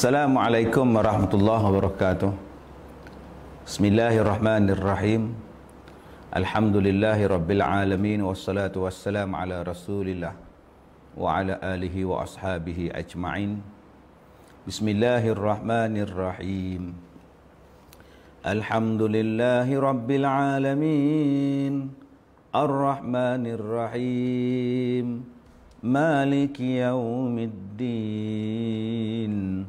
Assalamualaikum warahmatullahi wabarakatuh Bismillahirrahmanirrahim Alhamdulillahi rabbil alamin Wassalatu wassalamu ala rasulillah Wa ala alihi wa ashabihi ajma'in Bismillahirrahmanirrahim Alhamdulillahi rabbil alamin Ar-Rahmanirrahim Malik yaumiddin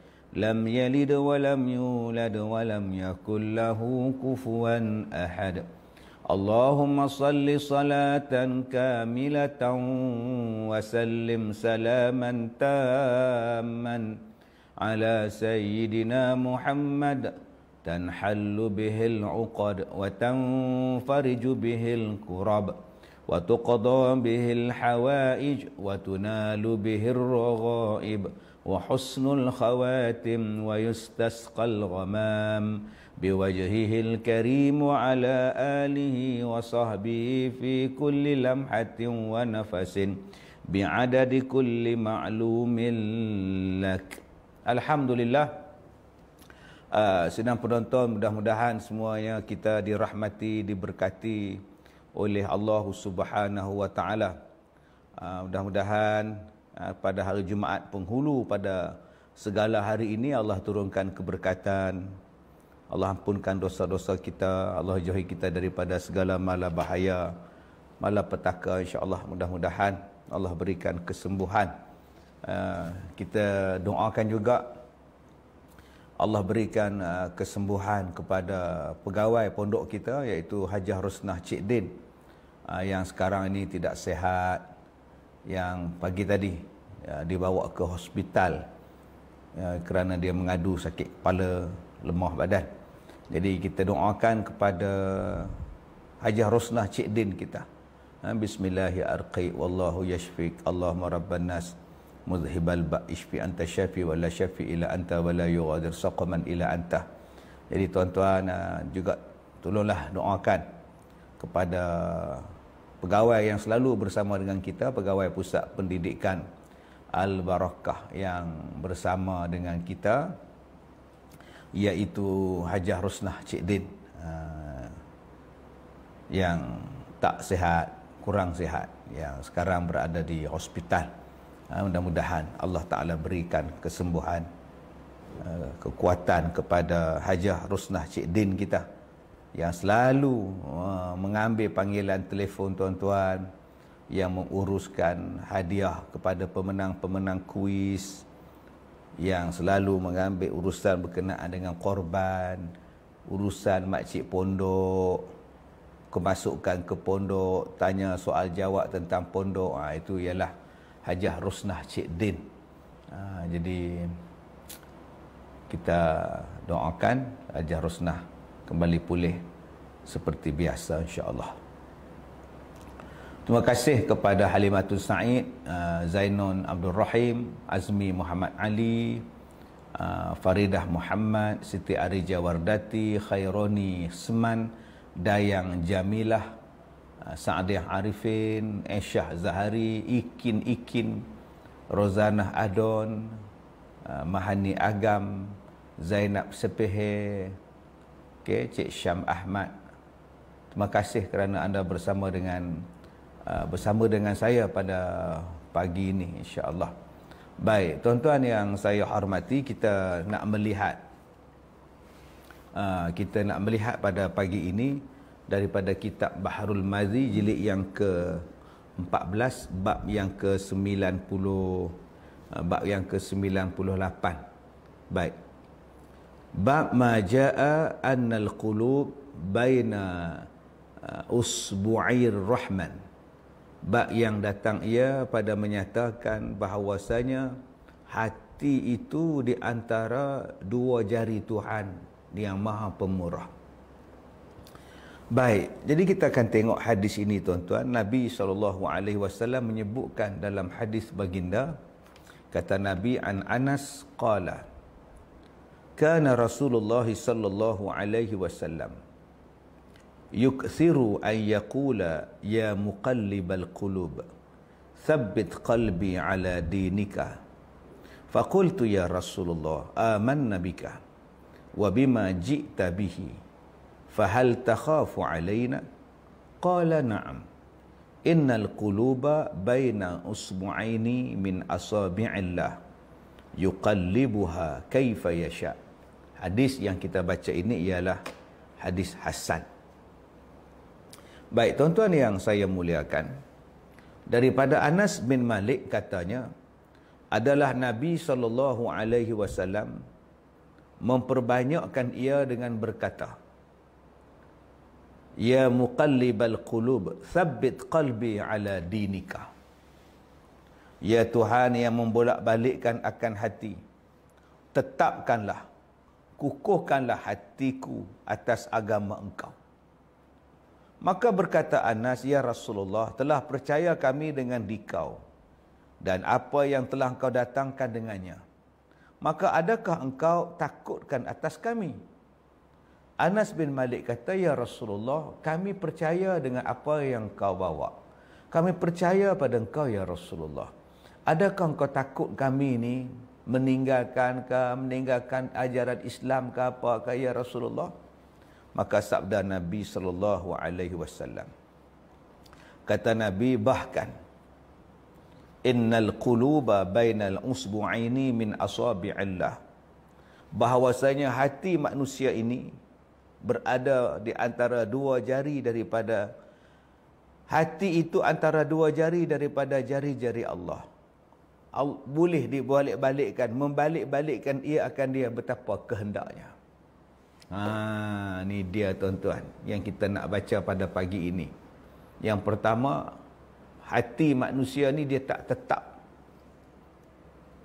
لم يلد ولم يولد ولم يكن له كفوا أحد اللهم صل صلاة كاملة وسلم سلاما تاما على سيدنا محمد تنحل به العقد وتنفرج به الكرب وتقضى به الحوائج وتنال به الرغائب وحسن الخواتم ويستسقى الغمام بوجهه الكريم على آله وصحبه في كل لمحة ونفس بعدد كل معلوم لك الحمد لله uh, sedang penonton mudah-mudahan semuanya kita dirahmati diberkati oleh Allah Subhanahu wa taala uh, mudah-mudahan Ah, pada hari Jumaat penghulu pada segala hari ini Allah turunkan keberkatan Allah ampunkan dosa-dosa kita Allah jauhi kita daripada segala mala bahaya mala petaka Insya Allah mudah-mudahan Allah berikan kesembuhan ah, kita doakan juga Allah berikan ah, kesembuhan kepada pegawai pondok kita iaitu Hajah Rusnah Cik Din yang sekarang ini tidak sehat yang pagi tadi ya, dibawa ke hospital ya, kerana dia mengadu sakit kepala lemah badan jadi kita doakan kepada Haji Rosnah Cik Din kita ha, Bismillahirrahmanirrahim Wallahu yashfiq Allahumma rabban nas Muzhibal ba' ishfi anta syafi Wala syafi ila anta Wala yugadir saqaman ila anta Jadi tuan-tuan ha, juga Tolonglah doakan Kepada Pegawai yang selalu bersama dengan kita Pegawai pusat pendidikan Al-Barakah yang bersama dengan kita iaitu Hajah Rusnah Cik Din ah, yang tak sihat, kurang sihat yang sekarang berada di hospital ah, mudah-mudahan Allah Ta'ala berikan kesembuhan ah, kekuatan kepada Hajah Rusnah Cik Din kita yang selalu mengambil panggilan telefon tuan-tuan yang menguruskan hadiah kepada pemenang-pemenang kuis yang selalu mengambil urusan berkenaan dengan korban, urusan makcik pondok, kemasukan ke pondok, tanya soal jawab tentang pondok, ha, itu ialah Hajah Rusnah Cik Din. Ha, jadi kita doakan Hajah Rusnah kembali pulih seperti biasa insya-Allah. Terima kasih kepada Halimatul Sa'id, uh, Zainon Abdul Rahim, Azmi Muhammad Ali, uh, Faridah Muhammad, Siti Arija Wardati, Khaironi Seman, Dayang Jamilah, uh, Sa'diah Arifin, Aisyah Zahari, Ikin Ikin, Rozanah Adon, Mahani Agam, Zainab Sepehe, Cik Syam Ahmad. Terima kasih kerana anda bersama dengan Ah, bersama dengan saya pada pagi ini insya-Allah. Baik, tuan-tuan yang saya hormati, kita nak melihat ah, kita nak melihat pada pagi ini daripada kitab Baharul Mazi jilid yang ke 14 bab yang ke 90 ah, bab yang ke 98. Baik. Bab ma jaa al qulub baina usbu'ir rahman. Bak yang datang ia pada menyatakan bahawasanya hati itu di antara dua jari Tuhan yang maha pemurah. Baik, jadi kita akan tengok hadis ini tuan-tuan. Nabi SAW menyebutkan dalam hadis baginda, kata Nabi An Anas qala, Kana Rasulullah SAW yukthiru an yaqula ya muqallibal qulub thabbit qalbi ala dinika faqultu ya rasulullah amanna bika wa bima ji'ta bihi fahal takhafu alaina qala na'am innal quluba baina usbu'aini min asabi'illah yuqallibuha kaifa yasha hadis yang kita baca ini ialah hadis hasan Baik, tuan-tuan yang saya muliakan. Daripada Anas bin Malik katanya adalah Nabi sallallahu alaihi wasallam memperbanyakkan ia dengan berkata Ya muqallibal qulub thabbit qalbi ala dinika Ya Tuhan yang membolak-balikkan akan hati tetapkanlah kukuhkanlah hatiku atas agama engkau Maka berkata Anas, Ya Rasulullah, telah percaya kami dengan dikau dan apa yang telah kau datangkan dengannya. Maka adakah engkau takutkan atas kami? Anas bin Malik kata, Ya Rasulullah, kami percaya dengan apa yang kau bawa. Kami percaya pada engkau, Ya Rasulullah. Adakah engkau takut kami ini meninggalkan ke, meninggalkan ajaran Islam ke apa ke, Ya Rasulullah? maka sabda Nabi sallallahu alaihi wasallam kata Nabi bahkan innal quluba bainal usbu'aini min asabi'illah bahwasanya hati manusia ini berada di antara dua jari daripada hati itu antara dua jari daripada jari-jari Allah boleh dibalik-balikkan membalik-balikkan ia akan dia betapa kehendaknya Ha, ni dia tuan-tuan yang kita nak baca pada pagi ini. Yang pertama, hati manusia ni dia tak tetap.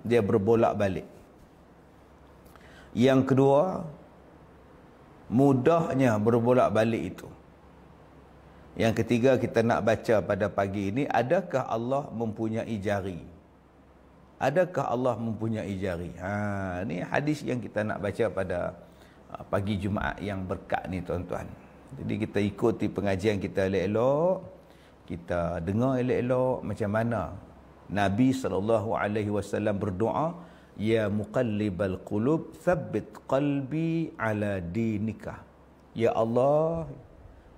Dia berbolak balik. Yang kedua, mudahnya berbolak balik itu. Yang ketiga kita nak baca pada pagi ini, adakah Allah mempunyai jari? Adakah Allah mempunyai jari? Ha, ini hadis yang kita nak baca pada Ah, pagi Jumaat yang berkat ni tuan-tuan. Jadi kita ikuti pengajian kita elok-elok, kita dengar elok-elok macam mana Nabi sallallahu alaihi wasallam berdoa, ya muqallibal qulub thabbit qalbi ala dinika. Ya Allah,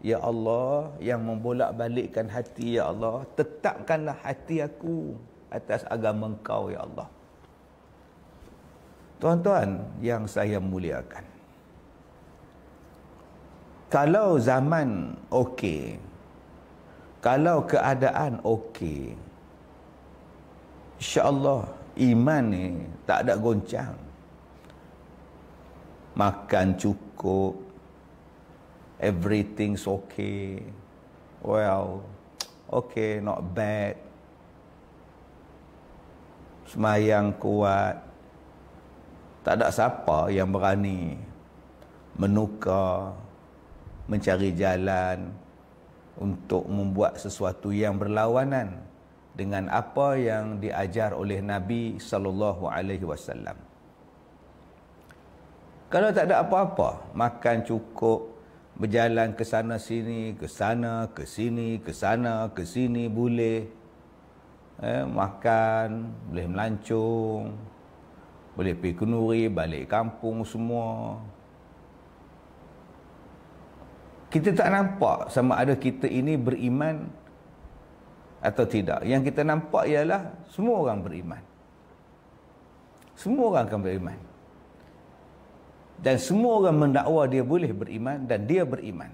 ya Allah yang membolak-balikkan hati ya Allah, tetapkanlah hati aku atas agama engkau ya Allah. Tuan-tuan yang saya muliakan kalau zaman okey, kalau keadaan okey, Allah iman ni tak ada goncang. Makan cukup, everything's okay, well, okay, not bad. Semayang kuat, tak ada siapa yang berani menukar mencari jalan untuk membuat sesuatu yang berlawanan dengan apa yang diajar oleh Nabi sallallahu alaihi wasallam. Kalau tak ada apa-apa, makan cukup, berjalan ke sana sini, ke sana, ke sini, ke sana, ke sini boleh. Eh, makan, boleh melancung, boleh pergi kenuri, balik kampung semua kita tak nampak sama ada kita ini beriman atau tidak. Yang kita nampak ialah semua orang beriman. Semua orang akan beriman. Dan semua orang mendakwa dia boleh beriman dan dia beriman.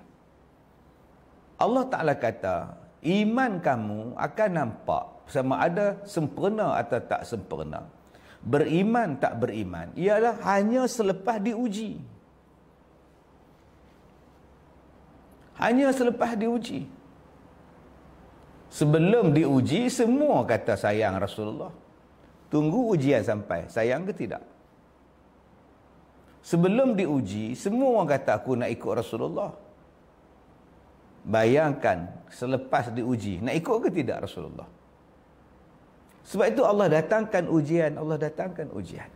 Allah Ta'ala kata, iman kamu akan nampak sama ada sempurna atau tak sempurna. Beriman tak beriman ialah hanya selepas diuji. Hanya selepas diuji. Sebelum diuji, semua kata sayang Rasulullah. Tunggu ujian sampai. Sayang ke tidak? Sebelum diuji, semua kata aku nak ikut Rasulullah. Bayangkan selepas diuji, nak ikut ke tidak Rasulullah? Sebab itu Allah datangkan ujian, Allah datangkan ujian.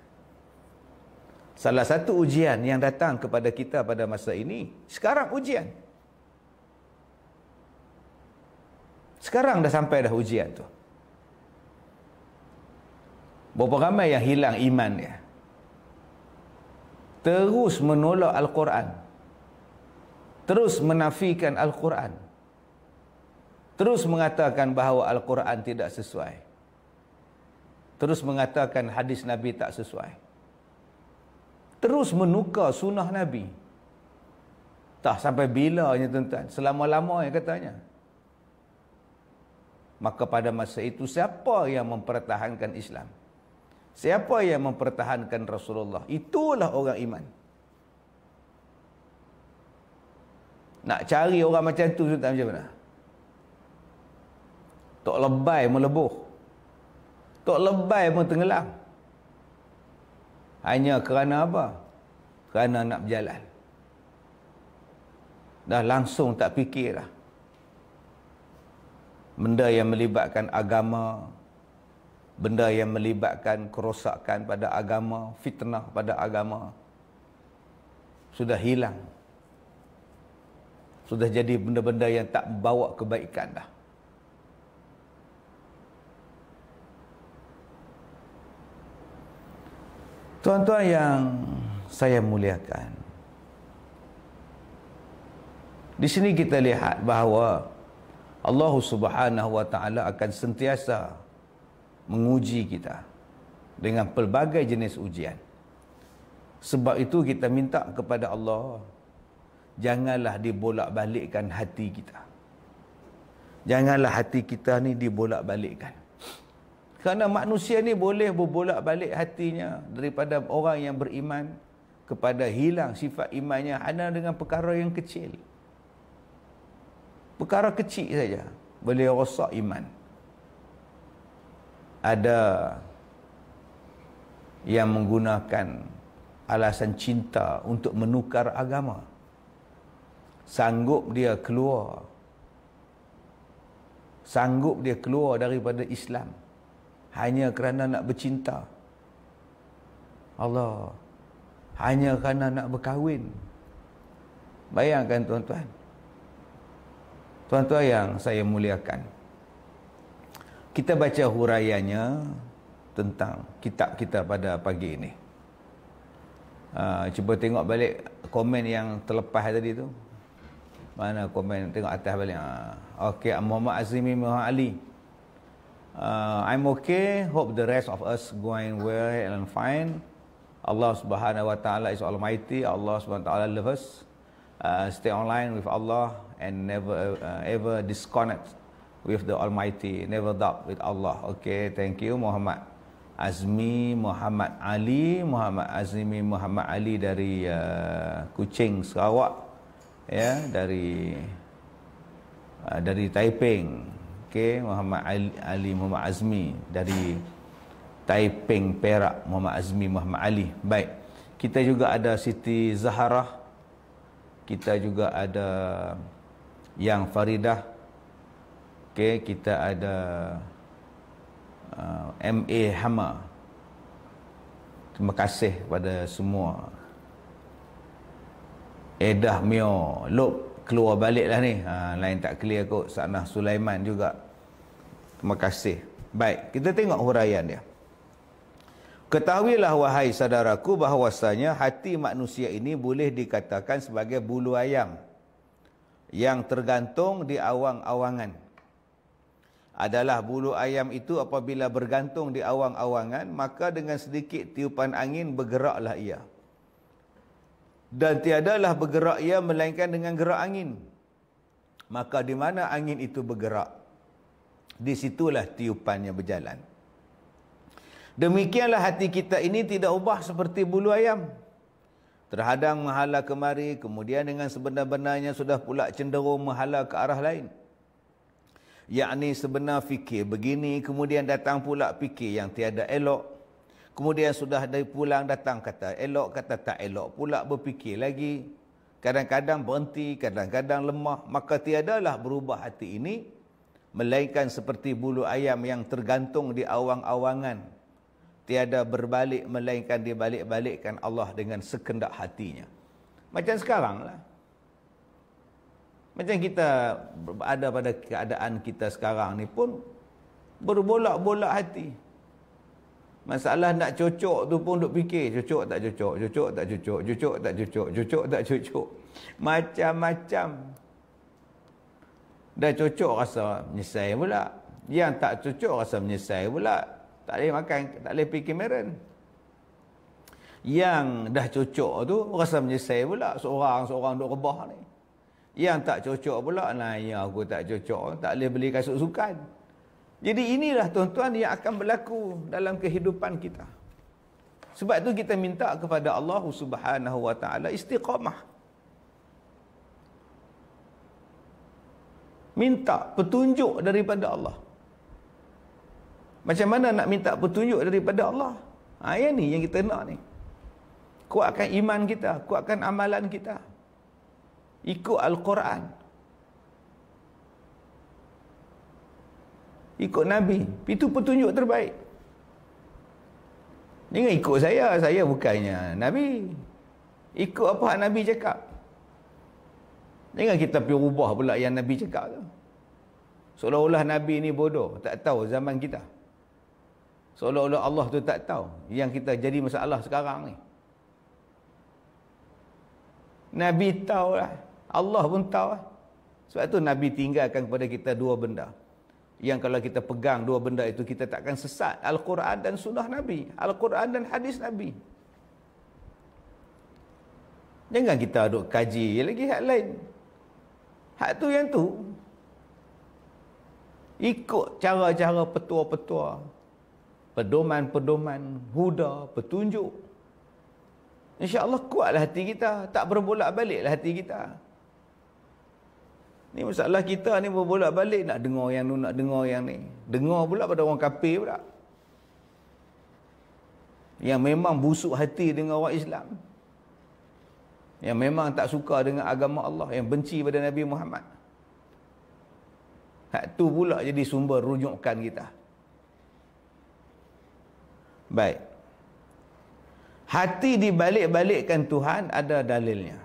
Salah satu ujian yang datang kepada kita pada masa ini, sekarang Ujian. Sekarang dah sampai dah ujian tu. Berapa ramai yang hilang iman dia. Terus menolak Al-Quran. Terus menafikan Al-Quran. Terus mengatakan bahawa Al-Quran tidak sesuai. Terus mengatakan hadis Nabi tak sesuai. Terus menukar sunnah Nabi. Tak sampai bila hanya tuan-tuan. selama lamanya katanya maka pada masa itu siapa yang mempertahankan Islam? Siapa yang mempertahankan Rasulullah? Itulah orang iman. Nak cari orang macam tu sudah macam mana? Tok lebay melebuh. Tok lebay pun tenggelam. Hanya kerana apa? Kerana nak berjalan. Dah langsung tak fikir benda yang melibatkan agama benda yang melibatkan kerosakan pada agama fitnah pada agama sudah hilang sudah jadi benda-benda yang tak bawa kebaikan dah Tuan-tuan yang saya muliakan. Di sini kita lihat bahawa Allah Subhanahu Wa Taala akan sentiasa menguji kita dengan pelbagai jenis ujian. Sebab itu kita minta kepada Allah janganlah dibolak-balikkan hati kita. Janganlah hati kita ni dibolak-balikkan. Kerana manusia ni boleh berbolak-balik hatinya daripada orang yang beriman kepada hilang sifat imannya hanya dengan perkara yang kecil perkara kecil saja boleh rosak iman ada yang menggunakan alasan cinta untuk menukar agama sanggup dia keluar sanggup dia keluar daripada Islam hanya kerana nak bercinta Allah hanya kerana nak berkahwin bayangkan tuan-tuan Tuan-tuan yang saya muliakan. Kita baca huraiannya tentang kitab kita pada pagi ini. Uh, cuba tengok balik komen yang terlepas tadi tu. Mana komen tengok atas balik. Uh, ah, okay, Muhammad Azimi Muhammad Ali. Uh, I'm okay. Hope the rest of us going well and fine. Allah Subhanahu Wa Taala is Almighty. Allah Subhanahu Wa Taala loves us. Uh, stay online with Allah and never uh, ever disconnect with the Almighty. Never doubt with Allah. Okay, thank you Muhammad Azmi Muhammad Ali. Muhammad Azmi Muhammad Ali dari uh, Kuching, Sarawak. Ya, yeah, dari uh, dari Taiping. Okay, Muhammad Ali, Ali Muhammad Azmi dari Taiping, Perak. Muhammad Azmi Muhammad Ali. Baik. Kita juga ada Siti Zaharah, Kita juga ada yang faridah okey kita ada uh, MA Hama terima kasih pada semua Edah Mio Lop keluar baliklah ni ha, lain tak clear kot Sanah Sulaiman juga terima kasih baik kita tengok huraian dia Ketahuilah wahai saudaraku bahawasanya hati manusia ini boleh dikatakan sebagai bulu ayam yang tergantung di awang-awangan. Adalah bulu ayam itu apabila bergantung di awang-awangan, maka dengan sedikit tiupan angin bergeraklah ia. Dan tiadalah bergerak ia melainkan dengan gerak angin. Maka di mana angin itu bergerak, di situlah tiupannya berjalan. Demikianlah hati kita ini tidak ubah seperti bulu ayam terhadang menghala kemari kemudian dengan sebenar-benarnya sudah pula cenderung menghala ke arah lain yakni sebenar fikir begini kemudian datang pula fikir yang tiada elok kemudian sudah dari pulang datang kata elok kata tak elok pula berfikir lagi kadang-kadang berhenti kadang-kadang lemah maka tiadalah berubah hati ini melainkan seperti bulu ayam yang tergantung di awang-awangan tiada berbalik melainkan dibalik-balikkan Allah dengan sekendak hatinya. Macam sekarang lah. Macam kita ada pada keadaan kita sekarang ni pun berbolak-bolak hati. Masalah nak cocok tu pun duk fikir. Cocok tak cocok, cocok tak cocok, cocok tak cocok, cocok tak cocok. Macam-macam. Dah cocok rasa menyesai pula. Yang tak cocok rasa menyesai pula. Tak boleh makan, tak boleh pergi Cameron. Yang dah cocok tu, rasa menyesal pula seorang-seorang duk rebah ni. Yang tak cocok pula, nah ya aku tak cocok, tak boleh beli kasut sukan. Jadi inilah tuan-tuan yang akan berlaku dalam kehidupan kita. Sebab tu kita minta kepada Allah Subhanahu Wa Taala istiqamah. Minta petunjuk daripada Allah. Macam mana nak minta petunjuk daripada Allah? Ha, yang ni yang kita nak ni. Kuatkan iman kita, kuatkan amalan kita. Ikut Al-Quran. Ikut Nabi. Itu petunjuk terbaik. Jangan ikut saya, saya bukannya Nabi. Ikut apa yang Nabi cakap. Jangan kita pergi ubah pula yang Nabi cakap tu. Seolah-olah Nabi ni bodoh, tak tahu zaman kita. Seolah-olah Allah tu tak tahu yang kita jadi masalah sekarang ni. Nabi tahu lah. Allah pun tahu lah. Sebab tu Nabi tinggalkan kepada kita dua benda. Yang kalau kita pegang dua benda itu, kita takkan sesat. Al-Quran dan sunnah Nabi. Al-Quran dan hadis Nabi. Jangan kita aduk kaji lagi hak lain. Hak tu yang tu. Ikut cara-cara petua-petua pedoman-pedoman huda, petunjuk. Insya Allah kuatlah hati kita. Tak berbolak baliklah hati kita. Ni masalah kita ni berbolak balik nak dengar yang tu, nak dengar yang ni. Dengar pula pada orang kafir pula. Yang memang busuk hati dengan orang Islam. Yang memang tak suka dengan agama Allah. Yang benci pada Nabi Muhammad. Hak tu pula jadi sumber rujukan kita. Baik. Hati dibalik-balikkan Tuhan ada dalilnya.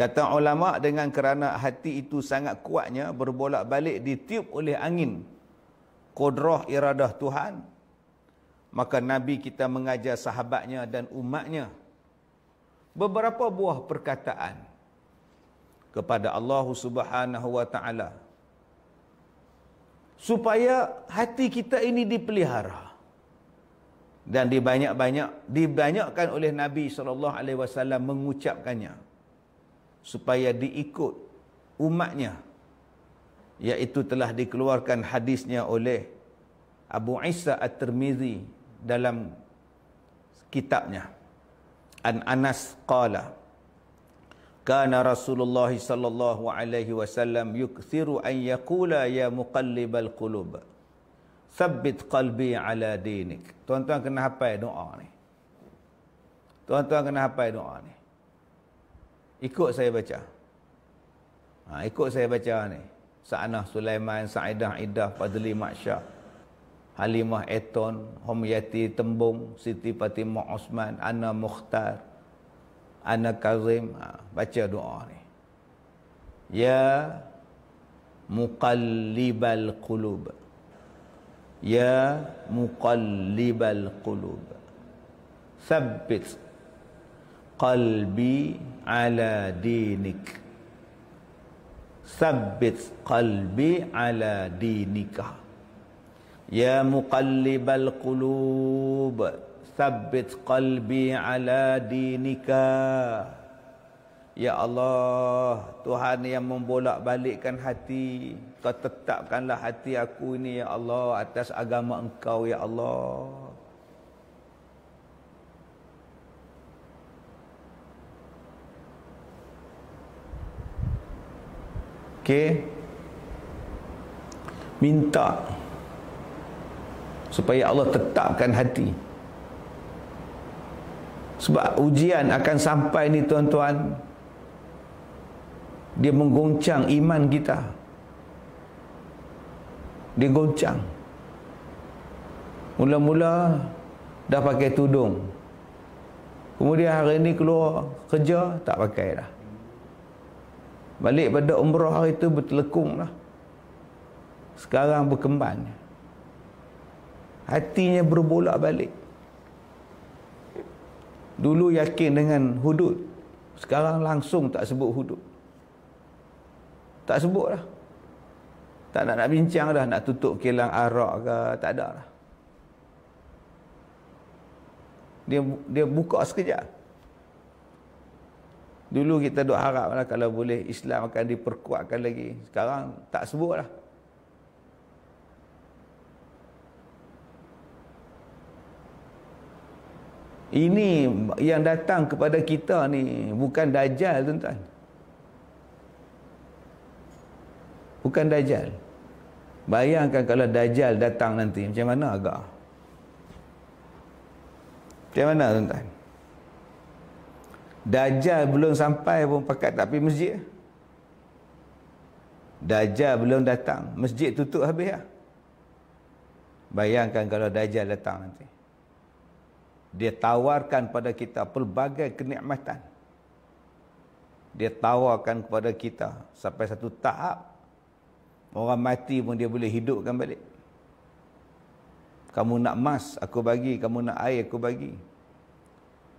Kata ulama dengan kerana hati itu sangat kuatnya berbolak-balik ditiup oleh angin kodroh iradah Tuhan. Maka Nabi kita mengajar sahabatnya dan umatnya beberapa buah perkataan kepada Allah Subhanahu wa taala supaya hati kita ini dipelihara dan dibanyak-banyak dibanyakkan oleh Nabi sallallahu alaihi wasallam mengucapkannya supaya diikut umatnya iaitu telah dikeluarkan hadisnya oleh Abu Isa At-Tirmizi dalam kitabnya An Anas qala Kana Rasulullah sallallahu alaihi wasallam yukthiru an yaqula ya muqallibal qulub Sabbit qalbi ala dinik. Tuan-tuan kena hafal doa ni. Tuan-tuan kena hafal doa ni. Ikut saya baca. Ha, ikut saya baca ni. Sa'anah Sulaiman, Sa'idah Idah, Fadli Maksyah. Halimah Eton, Humyati Tembung, Siti Fatimah Osman, Ana Mukhtar, Ana Karim. Ha, baca doa ni. Ya muqallibal qulub. Ya Ya muqallibal qulub Thabbit Qalbi ala dinik Thabbit qalbi ala dinika Ya muqallibal qulub Thabbit qalbi ala dinika Ya Allah Tuhan yang membolak-balikkan hati kau tetapkanlah hati aku ini ya Allah atas agama engkau ya Allah. Okay, Minta supaya Allah tetapkan hati. Sebab ujian akan sampai ni tuan-tuan. Dia mengguncang iman Kita. Digoncang. Mula-mula dah pakai tudung. Kemudian hari ini keluar kerja, tak pakai dah. Balik pada umrah hari itu bertelekung lah. Sekarang berkembang. Hatinya berbolak balik. Dulu yakin dengan hudud. Sekarang langsung tak sebut hudud. Tak sebut lah tak nak nak bincang dah nak tutup kilang arak ke tak ada lah. dia dia buka sekejap dulu kita duk harap lah kalau boleh Islam akan diperkuatkan lagi sekarang tak sebut lah Ini yang datang kepada kita ni bukan dajal tuan-tuan. Bukan dajal. Bayangkan kalau Dajjal datang nanti macam mana agak? Macam mana tuan-tuan? Dajjal belum sampai pun pakat tak pergi masjid. Dajjal belum datang. Masjid tutup habis lah. Bayangkan kalau Dajjal datang nanti. Dia tawarkan kepada kita pelbagai kenikmatan. Dia tawarkan kepada kita sampai satu tahap Orang mati pun dia boleh hidupkan balik. Kamu nak emas, aku bagi. Kamu nak air, aku bagi.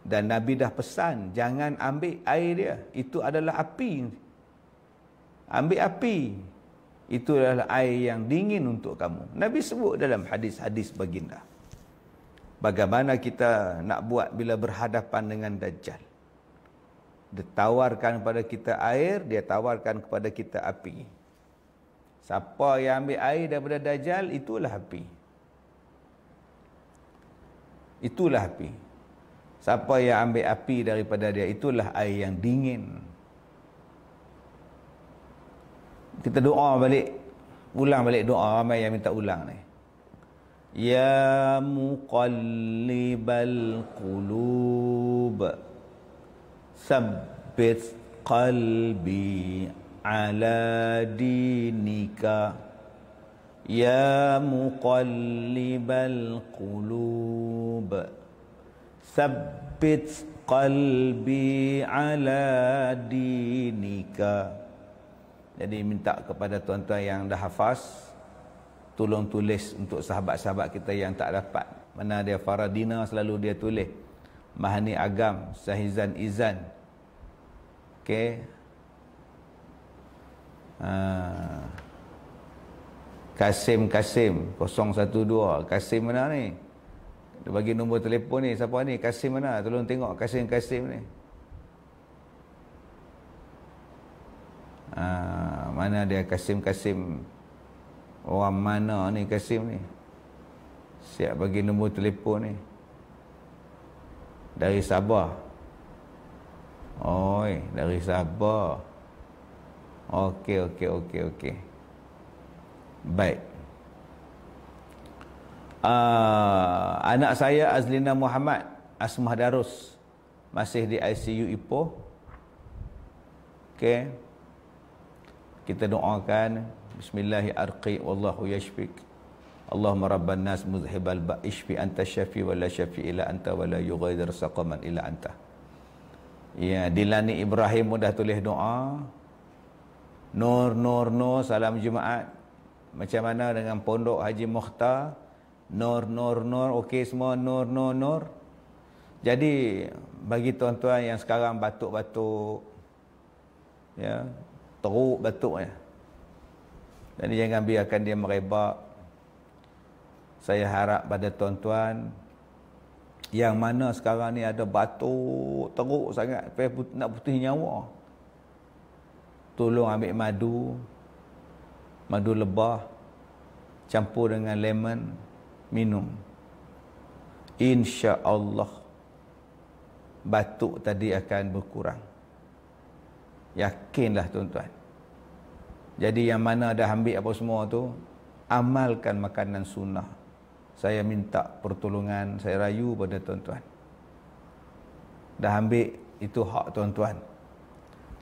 Dan Nabi dah pesan, jangan ambil air dia. Itu adalah api. Ambil api. Itu adalah air yang dingin untuk kamu. Nabi sebut dalam hadis-hadis baginda. Bagaimana kita nak buat bila berhadapan dengan Dajjal. Dia tawarkan kepada kita air, dia tawarkan kepada kita api. Siapa yang ambil air daripada Dajjal, itulah api. Itulah api. Siapa yang ambil api daripada dia, itulah air yang dingin. Kita doa balik. Ulang balik doa. Ramai yang minta ulang ni. Ya muqallibal qulub Sabbit qalbi ala dinika ya muqallibal qulub sabbit qalbi ala dinika jadi minta kepada tuan-tuan yang dah hafaz tolong tulis untuk sahabat-sahabat kita yang tak dapat mana dia faradina selalu dia tulis mahani agam sahizan izan okay. Ha. Kasim Kasim 012 Kasim mana ni dia bagi nombor telefon ni siapa ni Kasim mana tolong tengok Kasim Kasim ni Aa, ha, mana dia Kasim Kasim orang mana ni Kasim ni siap bagi nombor telefon ni dari Sabah oi dari Sabah Okey, okey, okey, okey. Baik. Uh, anak saya Azlina Muhammad Asmah Darus masih di ICU Ipoh. Okey. Kita doakan Bismillahirrahmanirrahim wallahu yashfik. Allahumma rabban nas muzhibal ba ishfi anta syafi wa la syafi ila anta wa la yughadir saqaman ila anta. Ya, Dilani Ibrahim mudah tulis doa. Nur, Nur, Nur, salam Jumaat. Macam mana dengan pondok Haji Mukhtar? Nur, Nur, Nur, okey semua, Nur, Nur, Nur. Jadi, bagi tuan-tuan yang sekarang batuk-batuk, ya, teruk batuknya. Jadi, jangan biarkan dia merebak. Saya harap pada tuan-tuan, yang mana sekarang ni ada batuk teruk sangat, nak putih nyawa tolong ambil madu madu lebah campur dengan lemon minum insya-Allah batuk tadi akan berkurang yakinlah tuan-tuan jadi yang mana dah ambil apa semua tu amalkan makanan sunnah saya minta pertolongan saya rayu pada tuan-tuan dah ambil itu hak tuan-tuan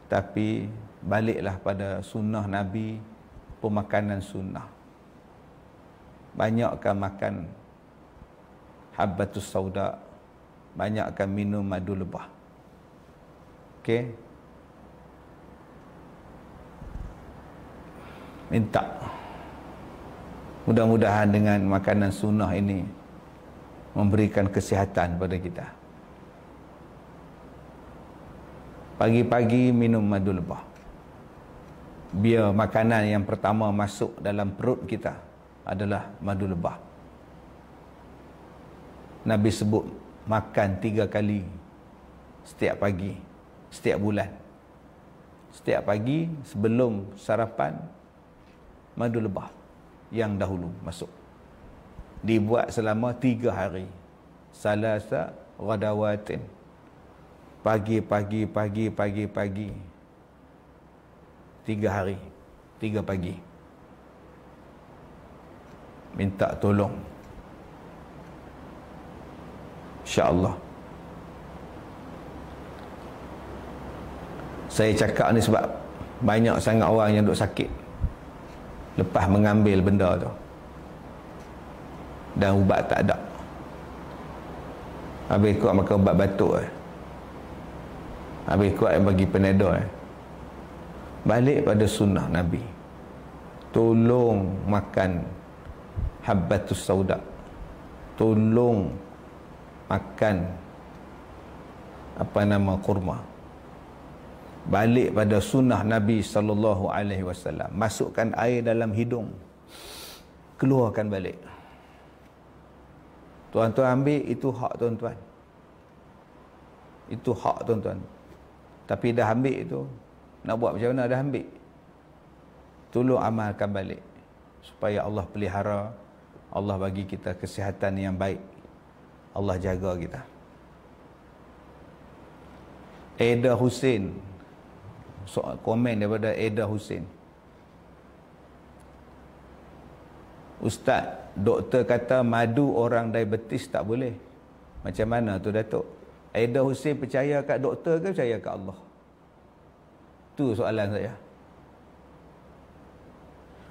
tapi baliklah pada sunnah Nabi pemakanan sunnah banyakkan makan habbatus sauda banyakkan minum madu lebah okey minta mudah-mudahan dengan makanan sunnah ini memberikan kesihatan pada kita pagi-pagi minum madu lebah Biar makanan yang pertama masuk dalam perut kita adalah madu lebah. Nabi sebut makan tiga kali setiap pagi, setiap bulan. Setiap pagi sebelum sarapan, madu lebah yang dahulu masuk. Dibuat selama tiga hari. Salasa radawatin. Pagi, pagi, pagi, pagi, pagi. pagi tiga hari tiga pagi minta tolong insyaAllah saya cakap ni sebab banyak sangat orang yang duduk sakit lepas mengambil benda tu dan ubat tak ada habis kuat makan ubat batuk eh. habis kuat yang bagi penedor eh balik pada sunnah Nabi tolong makan habbatus saudak, tolong makan apa nama kurma balik pada sunnah Nabi sallallahu alaihi wasallam masukkan air dalam hidung keluarkan balik tuan-tuan ambil itu hak tuan-tuan itu hak tuan-tuan tapi dah ambil itu nak buat macam mana dah ambil tolong amalkan balik supaya Allah pelihara Allah bagi kita kesihatan yang baik Allah jaga kita Eda Hussein soal komen daripada Eda Hussein Ustaz, doktor kata madu orang diabetes tak boleh. Macam mana tu Datuk? Aida Hussein percaya kat doktor ke percaya kat Allah? Tu soalan saya.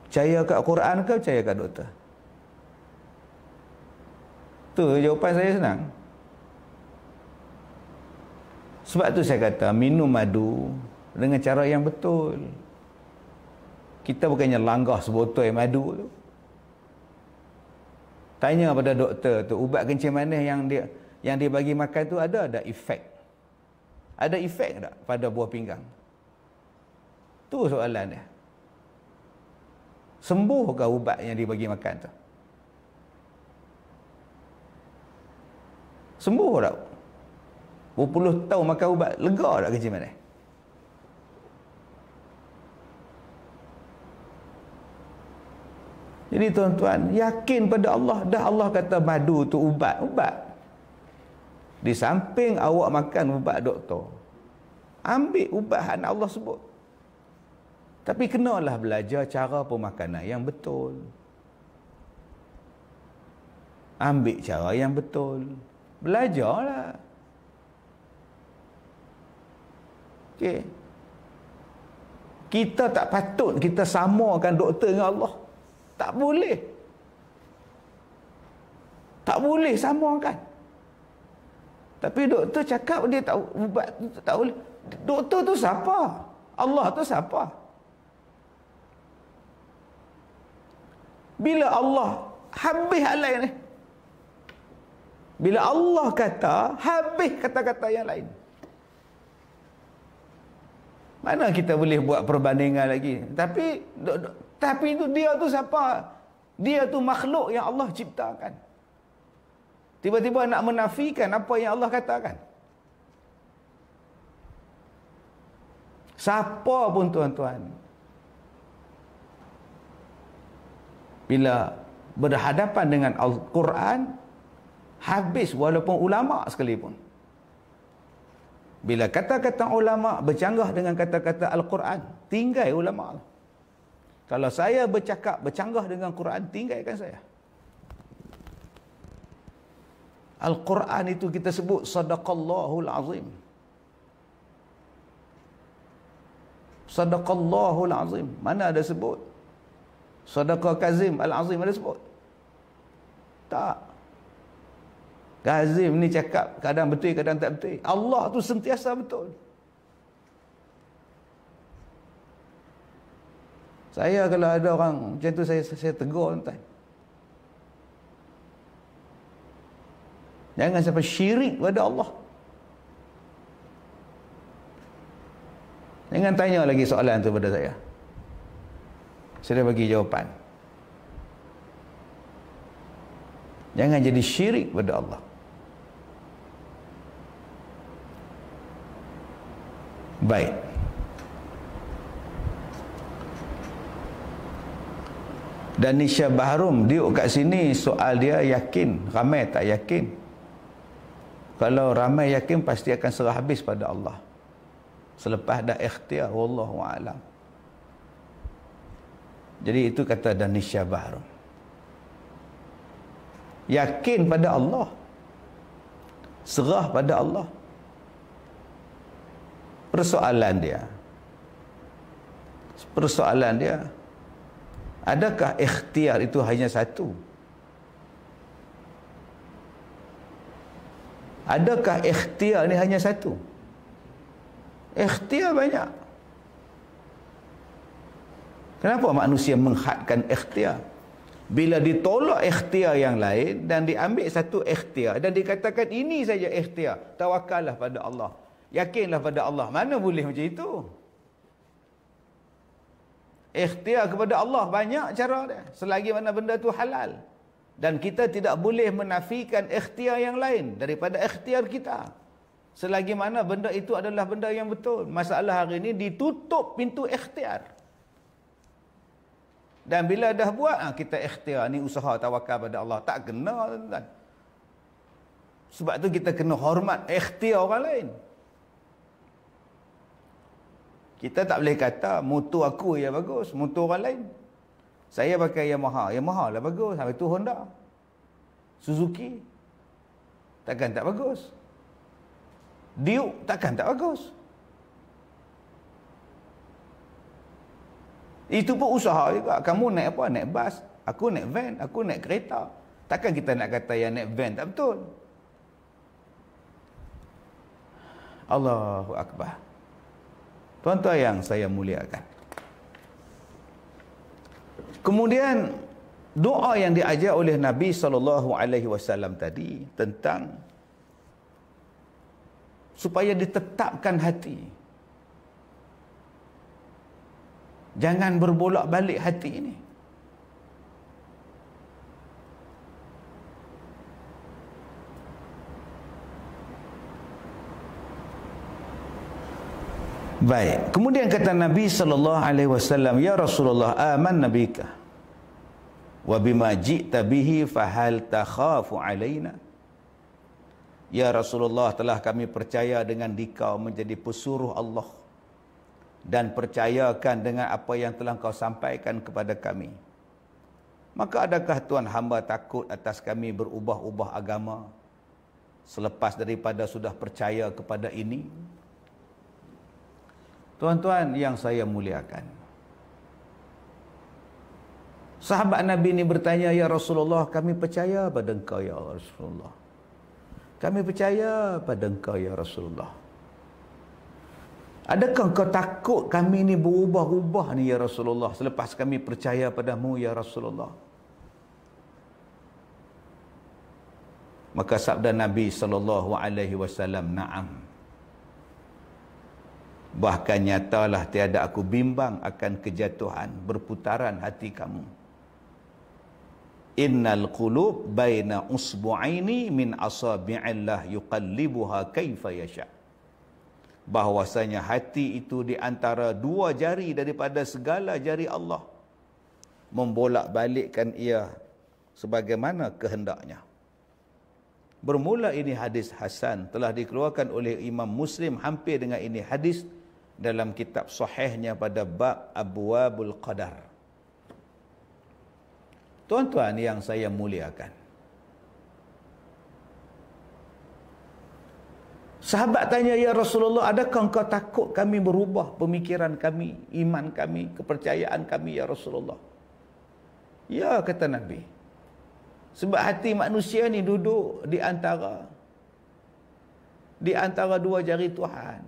Percaya kat Quran ke percaya kat doktor? Tu jawapan saya senang. Sebab tu saya kata minum madu dengan cara yang betul. Kita bukannya langgah sebotol madu tu. Tanya pada doktor tu ubat kencing manis yang dia yang dia bagi makan tu ada ada efek. Ada efek tak pada buah pinggang? Tu soalan dia. Sembuh ke ubat yang dia bagi makan tu? Sembuh tak? Berpuluh tahun makan ubat, lega tak kerja mana? Jadi tuan-tuan, yakin pada Allah. Dah Allah kata madu tu ubat. Ubat. Di samping awak makan ubat doktor. Ambil ubat yang Allah sebut. Tapi kenalah belajar cara pemakanan yang betul. Ambil cara yang betul. Belajarlah. Okey. Kita tak patut kita samakan doktor dengan Allah. Tak boleh. Tak boleh samakan. Tapi doktor cakap dia tak ubat tak boleh. Doktor tu siapa? Allah tu siapa? Bila Allah habis hal lain ni. Bila Allah kata, habis kata-kata yang lain. Mana kita boleh buat perbandingan lagi? Tapi do, do, tapi itu dia tu siapa? Dia tu makhluk yang Allah ciptakan. Tiba-tiba nak menafikan apa yang Allah katakan. Siapa pun tuan-tuan, bila berhadapan dengan Al-Quran habis walaupun ulama sekalipun bila kata-kata ulama bercanggah dengan kata-kata Al-Quran tinggai ulama kalau saya bercakap bercanggah dengan Quran tinggaikan saya Al-Quran itu kita sebut sadaqallahul azim sadaqallahul azim mana ada sebut Sadaqah Kazim Al-Azim ada sebut? Tak. Kazim ni cakap kadang betul, kadang tak betul. Allah tu sentiasa betul. Saya kalau ada orang macam tu saya saya tegur tuan. Jangan sampai syirik pada Allah. Jangan tanya lagi soalan tu pada saya. Saya dah bagi jawapan. Jangan jadi syirik pada Allah. Baik. Dan Nisha Baharum, dia kat sini soal dia yakin. Ramai tak yakin? Kalau ramai yakin, pasti akan serah habis pada Allah. Selepas dah ikhtiar, Wallahu'alam. Jadi itu kata Danisya Bahrum. Yakin pada Allah. Serah pada Allah. Persoalan dia. Persoalan dia. Adakah ikhtiar itu hanya satu? Adakah ikhtiar ini hanya satu? Ikhtiar banyak. Kenapa manusia menghadkan ikhtiar? Bila ditolak ikhtiar yang lain dan diambil satu ikhtiar dan dikatakan ini saja ikhtiar. Tawakallah pada Allah. Yakinlah pada Allah. Mana boleh macam itu? Ikhtiar kepada Allah banyak cara dia. Selagi mana benda tu halal. Dan kita tidak boleh menafikan ikhtiar yang lain daripada ikhtiar kita. Selagi mana benda itu adalah benda yang betul. Masalah hari ini ditutup pintu ikhtiar. Dan bila dah buat, ah, kita ikhtiar ni usaha tawakal pada Allah. Tak kena tuan Sebab tu kita kena hormat ikhtiar orang lain. Kita tak boleh kata mutu aku yang bagus, mutu orang lain. Saya pakai yang mahal. Yang mahal lah bagus. Habis tu Honda. Suzuki. Takkan tak bagus. Duke takkan tak bagus. Itu pun usaha juga. Kamu naik apa? Naik bas. Aku naik van. Aku naik kereta. Takkan kita nak kata yang naik van tak betul. Allahu Akbar. Tuan-tuan yang saya muliakan. Kemudian doa yang diajar oleh Nabi sallallahu alaihi wasallam tadi tentang supaya ditetapkan hati Jangan berbolak balik hati ini. Baik. Kemudian kata Nabi sallallahu alaihi wasallam, "Ya Rasulullah, aman nabika. Wa bima ji'ta bihi fa hal takhafu alaina?" Ya Rasulullah, telah kami percaya dengan dikau menjadi pesuruh Allah dan percayakan dengan apa yang telah kau sampaikan kepada kami. Maka adakah Tuhan hamba takut atas kami berubah-ubah agama selepas daripada sudah percaya kepada ini? Tuan-tuan yang saya muliakan. Sahabat Nabi ini bertanya, Ya Rasulullah, kami percaya pada engkau, Ya Rasulullah. Kami percaya pada engkau, Ya Rasulullah. Adakah kau takut kami ini berubah-ubah ni ya Rasulullah selepas kami percaya padamu ya Rasulullah? Maka sabda Nabi sallallahu alaihi wasallam, "Na'am." Bahkan nyatalah tiada aku bimbang akan kejatuhan berputaran hati kamu. Innal qulub baina usbu'aini min asabi'illah yuqallibuha kaifa yasha' bahwasanya hati itu di antara dua jari daripada segala jari Allah membolak-balikkan ia sebagaimana kehendaknya bermula ini hadis hasan telah dikeluarkan oleh Imam Muslim hampir dengan ini hadis dalam kitab sahihnya pada bab abwabul qadar tuan-tuan yang saya muliakan Sahabat tanya, Ya Rasulullah, adakah engkau takut kami berubah pemikiran kami, iman kami, kepercayaan kami, Ya Rasulullah? Ya, kata Nabi. Sebab hati manusia ni duduk di antara di antara dua jari Tuhan.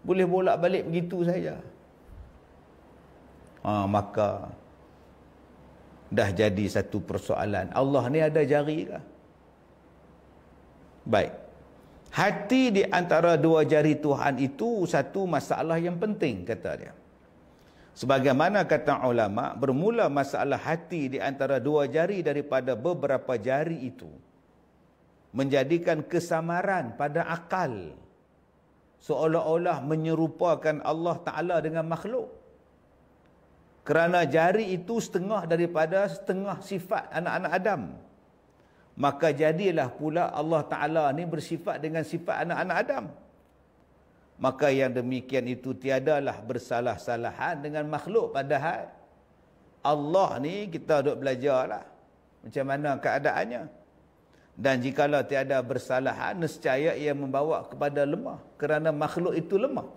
Boleh bolak balik begitu saja. Ha, maka dah jadi satu persoalan. Allah ni ada jari kah? Baik. Hati di antara dua jari Tuhan itu satu masalah yang penting kata dia. Sebagaimana kata ulama bermula masalah hati di antara dua jari daripada beberapa jari itu menjadikan kesamaran pada akal seolah-olah menyerupakan Allah Taala dengan makhluk. Kerana jari itu setengah daripada setengah sifat anak-anak Adam maka jadilah pula Allah Ta'ala ni bersifat dengan sifat anak-anak Adam. Maka yang demikian itu tiadalah bersalah-salahan dengan makhluk padahal Allah ni kita duduk belajar lah. Macam mana keadaannya. Dan jikalau tiada bersalahan, nescaya ia membawa kepada lemah. Kerana makhluk itu lemah.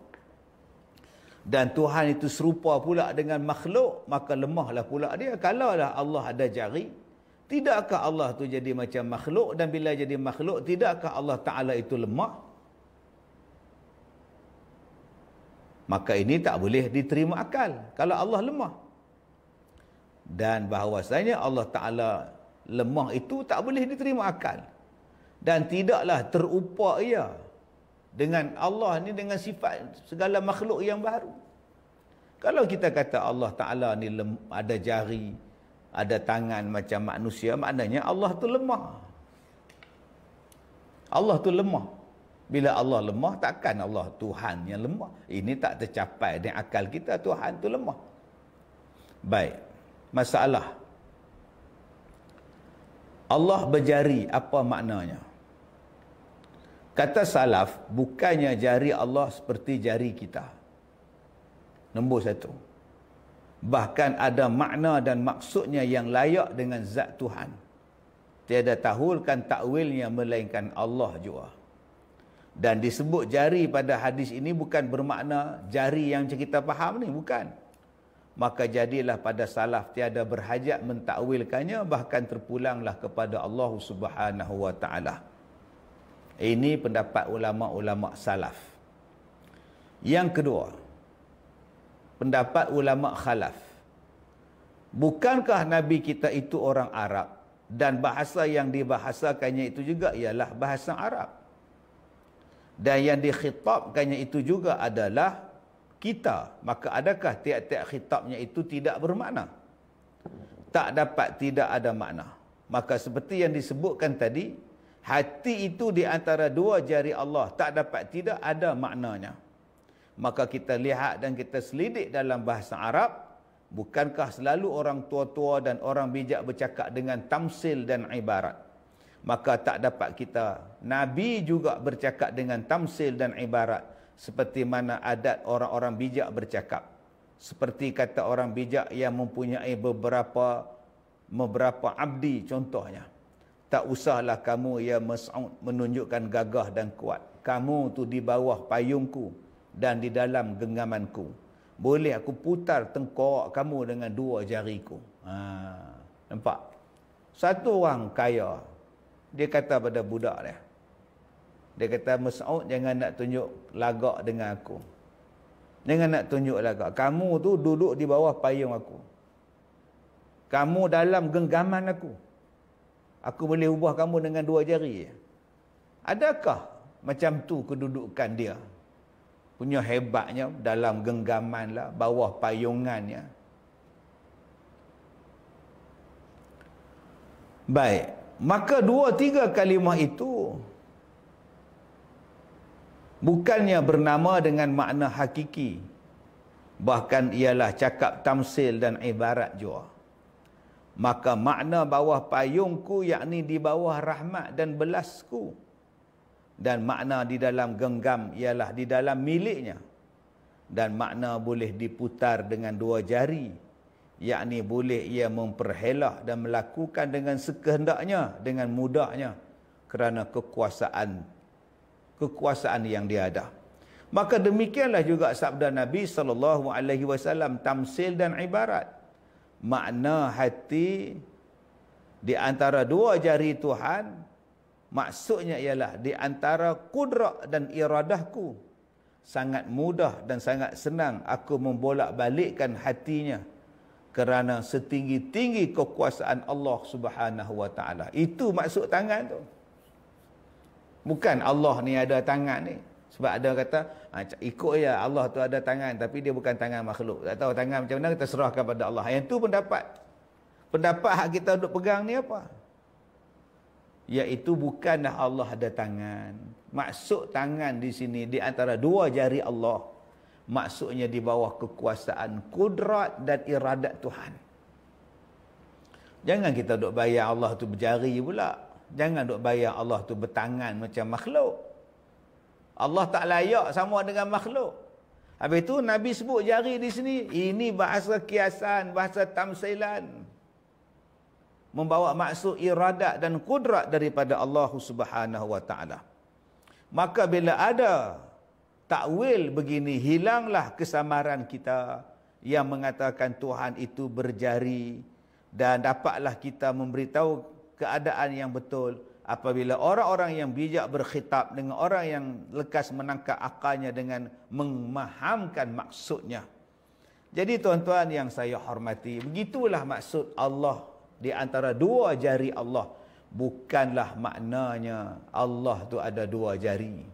Dan Tuhan itu serupa pula dengan makhluk, maka lemahlah pula dia. Kalaulah Allah ada jari, Tidakkah Allah tu jadi macam makhluk dan bila jadi makhluk tidakkah Allah Taala itu lemah? Maka ini tak boleh diterima akal kalau Allah lemah. Dan bahawasanya Allah Taala lemah itu tak boleh diterima akal. Dan tidaklah terupa ia dengan Allah ni dengan sifat segala makhluk yang baru. Kalau kita kata Allah Taala ni ada jari, ada tangan macam manusia maknanya Allah tu lemah Allah tu lemah bila Allah lemah takkan Allah Tuhan yang lemah ini tak tercapai dengan akal kita Tuhan tu lemah baik masalah Allah berjari apa maknanya kata salaf bukannya jari Allah seperti jari kita nombor satu bahkan ada makna dan maksudnya yang layak dengan zat Tuhan. Tiada tahulkan takwilnya melainkan Allah jua. Dan disebut jari pada hadis ini bukan bermakna jari yang kita faham ni, bukan. Maka jadilah pada salaf tiada berhajat mentakwilkannya bahkan terpulanglah kepada Allah Subhanahu wa taala. Ini pendapat ulama-ulama salaf. Yang kedua, pendapat ulama khalaf. Bukankah Nabi kita itu orang Arab dan bahasa yang dibahasakannya itu juga ialah bahasa Arab. Dan yang dikhitabkannya itu juga adalah kita. Maka adakah tiap-tiap khitabnya itu tidak bermakna? Tak dapat tidak ada makna. Maka seperti yang disebutkan tadi, hati itu di antara dua jari Allah. Tak dapat tidak ada maknanya maka kita lihat dan kita selidik dalam bahasa Arab bukankah selalu orang tua-tua dan orang bijak bercakap dengan tamsil dan ibarat maka tak dapat kita nabi juga bercakap dengan tamsil dan ibarat seperti mana adat orang-orang bijak bercakap seperti kata orang bijak yang mempunyai beberapa beberapa abdi contohnya tak usahlah kamu ya menunjukkan gagah dan kuat kamu tu di bawah payungku dan di dalam genggamanku. Boleh aku putar tengkorak kamu dengan dua jariku. Ha, nampak? Satu orang kaya. Dia kata pada budak dia. Dia kata, Mas'ud jangan nak tunjuk lagak dengan aku. Jangan nak tunjuk lagak. Kamu tu duduk di bawah payung aku. Kamu dalam genggaman aku. Aku boleh ubah kamu dengan dua jari. Adakah macam tu kedudukan dia? punya hebatnya dalam genggaman lah bawah payungannya baik maka dua tiga kalimah itu bukannya bernama dengan makna hakiki bahkan ialah cakap tamsil dan ibarat jua maka makna bawah payungku yakni di bawah rahmat dan belasku dan makna di dalam genggam ialah di dalam miliknya dan makna boleh diputar dengan dua jari yakni boleh ia memperhelah dan melakukan dengan sekehendaknya dengan mudahnya kerana kekuasaan kekuasaan yang dia ada maka demikianlah juga sabda Nabi saw. tamsil dan ibarat makna hati di antara dua jari Tuhan Maksudnya ialah di antara kudrak dan iradahku sangat mudah dan sangat senang aku membolak-balikkan hatinya kerana setinggi-tinggi kekuasaan Allah Subhanahu Wa Taala. Itu maksud tangan tu. Bukan Allah ni ada tangan ni. Sebab ada kata ah, ikut ya Allah tu ada tangan tapi dia bukan tangan makhluk. Tak tahu tangan macam mana kita serahkan kepada Allah. Yang tu pendapat. Pendapat hak kita untuk pegang ni Apa? iaitu bukanlah Allah ada tangan. Maksud tangan di sini di antara dua jari Allah. Maksudnya di bawah kekuasaan kudrat dan iradat Tuhan. Jangan kita duk bayar Allah tu berjari pula. Jangan duk bayar Allah tu bertangan macam makhluk. Allah tak layak sama dengan makhluk. Habis tu Nabi sebut jari di sini. Ini bahasa kiasan, bahasa tamsilan membawa maksud iradat dan kudrat daripada Allah Subhanahu wa taala. Maka bila ada takwil begini hilanglah kesamaran kita yang mengatakan Tuhan itu berjari dan dapatlah kita memberitahu keadaan yang betul apabila orang-orang yang bijak berkhitab dengan orang yang lekas menangkap akalnya dengan memahamkan maksudnya. Jadi tuan-tuan yang saya hormati, begitulah maksud Allah di antara dua jari Allah bukanlah maknanya Allah tu ada dua jari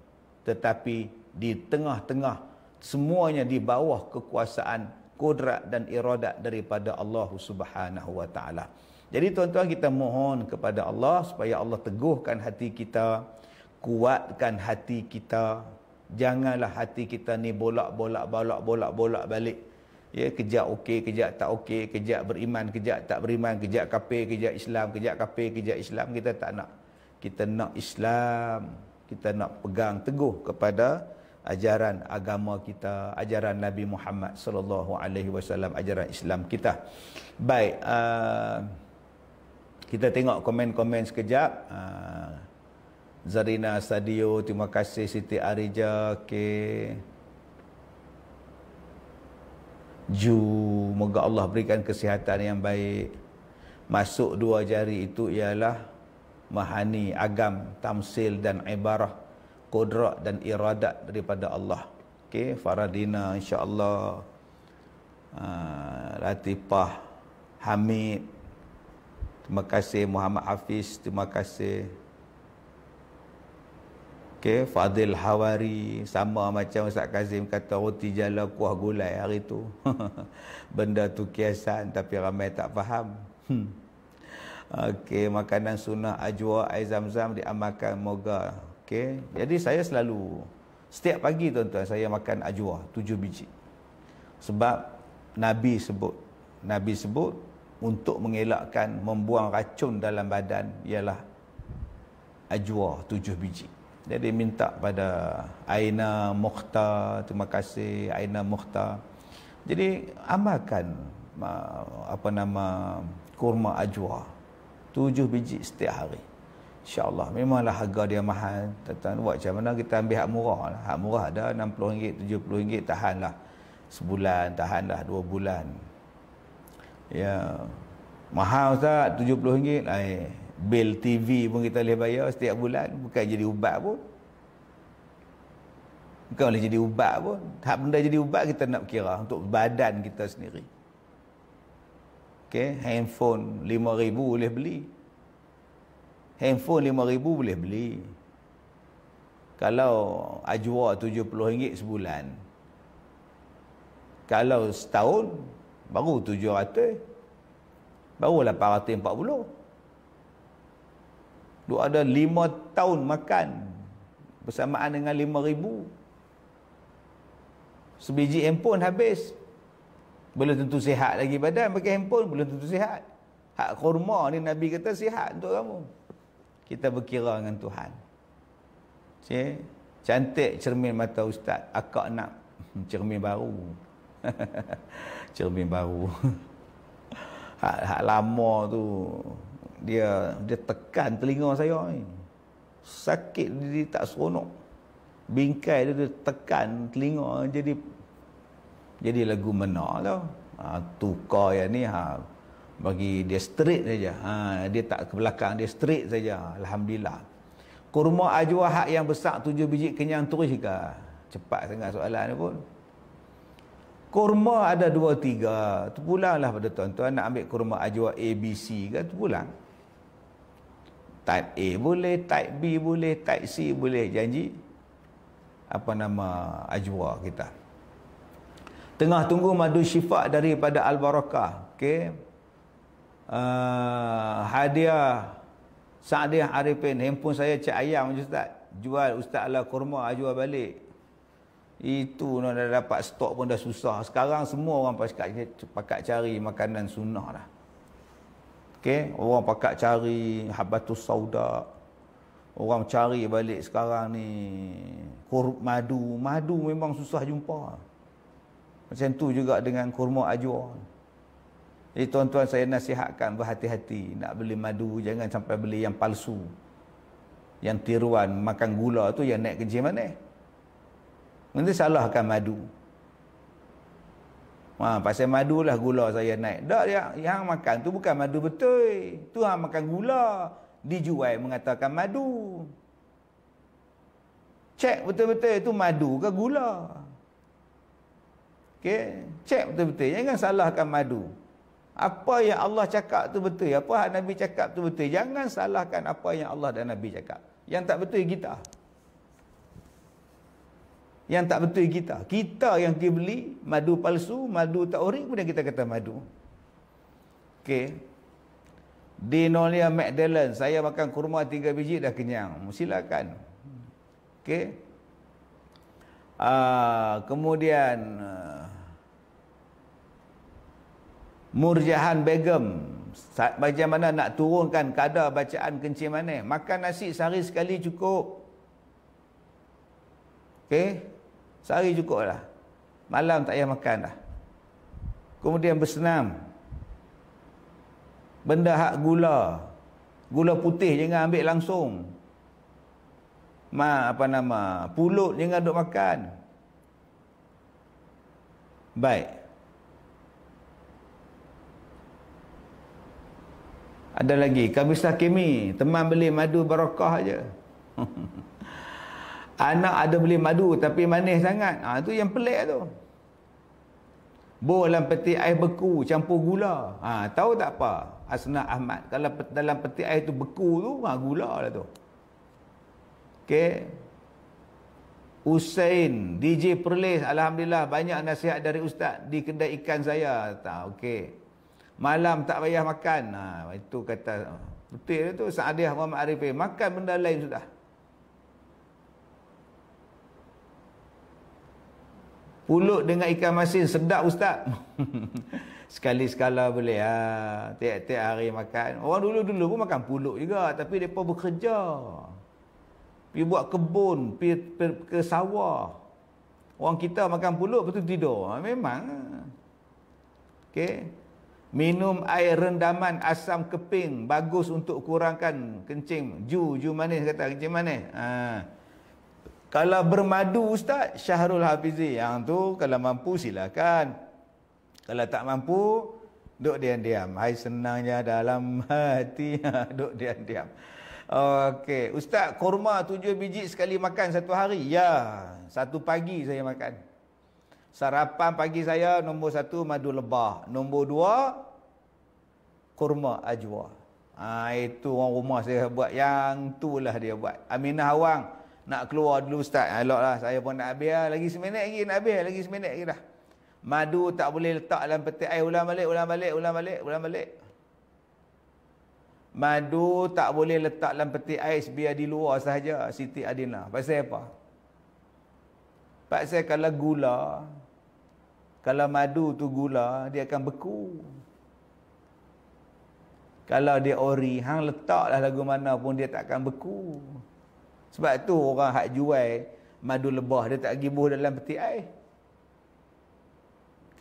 tetapi di tengah-tengah semuanya di bawah kekuasaan kudrat dan iradat daripada Allah Subhanahu wa taala. Jadi tuan-tuan kita mohon kepada Allah supaya Allah teguhkan hati kita, kuatkan hati kita. Janganlah hati kita ni bolak-bolak bolak-bolak bolak-balik. Bolak, balik bolak balik bolak balik Ya, kejap okey, kejap tak okey, kejap beriman, kejap tak beriman, kejap kafir, kejap Islam, kejap kafir, kejap Islam, kita tak nak. Kita nak Islam. Kita nak pegang teguh kepada ajaran agama kita, ajaran Nabi Muhammad sallallahu alaihi wasallam, ajaran Islam kita. Baik, uh, kita tengok komen-komen sekejap. Uh, Zarina Sadio, terima kasih Siti Arija. Okey. Ju, moga Allah berikan kesihatan yang baik. Masuk dua jari itu ialah mahani, agam, tamsil dan ibarah, kudrat dan iradat daripada Allah. Okey, faradina insya-Allah. Uh, Latifah Hamid Terima kasih Muhammad Hafiz Terima kasih Okay, Fadil Hawari sama macam Ustaz Kazim kata roti jala kuah gulai hari tu. Benda tu kiasan tapi ramai tak faham. Hmm. Okey, makanan sunnah ajwa air zam-zam diamalkan moga. Okey. Jadi saya selalu setiap pagi tuan-tuan saya makan ajwa tujuh biji. Sebab Nabi sebut, Nabi sebut untuk mengelakkan membuang racun dalam badan ialah ajwa tujuh biji. Jadi minta pada Aina Mukhtar, terima kasih Aina Mukhtar. Jadi amalkan apa nama kurma ajwa. Tujuh biji setiap hari. InsyaAllah. Memanglah harga dia mahal. Tentang buat macam mana kita ambil hak murah. Lah. Hak murah ada RM60, RM70. Tahanlah. Sebulan, tahanlah. Dua bulan. Ya. Mahal Ustaz. RM70. Eh bil TV pun kita boleh bayar setiap bulan bukan jadi ubat pun bukan boleh jadi ubat pun hak benda jadi ubat kita nak kira untuk badan kita sendiri okay? handphone RM5,000 boleh beli handphone RM5,000 boleh beli kalau ajwa RM70 sebulan kalau setahun baru 700 baru 840 Lu ada lima tahun makan bersamaan dengan lima ribu. Sebiji handphone habis. Belum tentu sihat lagi badan pakai handphone, belum tentu sihat. Hak kurma ni Nabi kata sihat untuk kamu. Kita berkira dengan Tuhan. Cik, cantik cermin mata ustaz. Akak nak cermin baru. cermin baru. Hak, hak lama tu dia dia tekan telinga saya ni. Sakit jadi tak seronok. Bingkai dia, dia tekan telinga jadi jadi lagu mana tau. Ha, tukar yang ni ha, bagi dia straight saja. Ha, dia tak ke belakang, dia straight saja. Alhamdulillah. Kurma ajwa hak yang besar tujuh biji kenyang turis ke? Cepat sangat soalan ni pun. Kurma ada dua tiga. Terpulanglah pada tuan-tuan nak ambil kurma ajwa ABC ke terpulang. pulang type A boleh, type B boleh, type C boleh janji apa nama ajwa kita. Tengah tunggu madu syifa daripada al-barakah. Okey. Uh, hadiah Saadiah Arifin handphone saya Cik Ayam je Ustaz jual Ustaz Allah Kurma jual balik itu nak dapat stok pun dah susah sekarang semua orang pakat, pakat cari makanan sunnah lah Okey, orang pakat cari habatus sauda. Orang cari balik sekarang ni kurma madu. Madu memang susah jumpa. Macam tu juga dengan kurma ajwa. Jadi tuan-tuan saya nasihatkan berhati-hati nak beli madu jangan sampai beli yang palsu. Yang tiruan makan gula tu yang naik kerja mana? Nanti salahkan madu. Ha, pasal madu lah gula saya naik. Tak, yang, yang makan tu bukan madu betul. Tu yang makan gula. Dijual mengatakan madu. Cek betul-betul itu madu ke gula. Okay. Cek betul-betul. Jangan salahkan madu. Apa yang Allah cakap tu betul. Apa yang Nabi cakap tu betul. Jangan salahkan apa yang Allah dan Nabi cakap. Yang tak betul kita. Kita yang tak betul kita. Kita yang pergi beli madu palsu, madu tak ori, kemudian kita kata madu. Okey. Di Nolia Magdalen, saya makan kurma tiga biji dah kenyang. Silakan. Okey. Uh, kemudian uh, Murjahan Begum bagaimana nak turunkan kadar bacaan kencing mana makan nasi sehari sekali cukup okey Sehari cukup lah. Malam tak payah makan dah. Kemudian bersenam. Benda hak gula. Gula putih jangan ambil langsung. Ma, apa nama? Pulut jangan duduk makan. Baik. Ada lagi. kamisah kimi. Teman beli madu barakah je. anak ada beli madu tapi manis sangat. Ah ha, tu yang pelik tu. Bor dalam peti air beku campur gula. Ha, tahu tak apa? Asna Ahmad kalau dalam peti air tu beku tu, ha, gula lah tu. Okay. Usain, DJ Perlis, alhamdulillah banyak nasihat dari ustaz di kedai ikan saya. Tak ha, okey. Malam tak payah makan. Ha, itu kata betul tu Saadiah Muhammad Arifin. Makan benda lain sudah. Pulut dengan ikan masin sedap ustaz. sekali sekala boleh ah. Tiap-tiap hari makan. Orang dulu-dulu pun makan pulut juga tapi depa bekerja. Pi buat kebun, pi ke sawah. Orang kita makan pulut lepas tu tidur. Ha, memang. Okay. Minum air rendaman asam keping bagus untuk kurangkan kencing. Ju, ju manis kata kencing manis. Ah. Kalau bermadu ustaz, Syahrul Hafizi. Yang tu kalau mampu silakan. Kalau tak mampu, duduk diam-diam. Hai senangnya dalam hati, duduk diam-diam. Okey, ustaz kurma tujuh biji sekali makan satu hari? Ya, satu pagi saya makan. Sarapan pagi saya nombor satu madu lebah. Nombor dua, kurma ajwa. Ha, itu orang rumah saya buat. Yang itulah dia buat. Aminah Aminah Awang. Nak keluar dulu ustaz. Ah, Eloklah saya pun nak habis lah. Lagi seminit lagi nak habis. Lagi seminit lagi dah. Madu tak boleh letak dalam peti air. Ulang balik, ulang balik, ulang balik, ulang balik. Madu tak boleh letak dalam peti ais biar di luar sahaja Siti Adina. Pasal apa? Pasal kalau gula, kalau madu tu gula, dia akan beku. Kalau dia ori, hang letaklah lagu mana pun dia tak akan beku. Sebab tu orang hak jual madu lebah dia tak gibuh dalam peti air.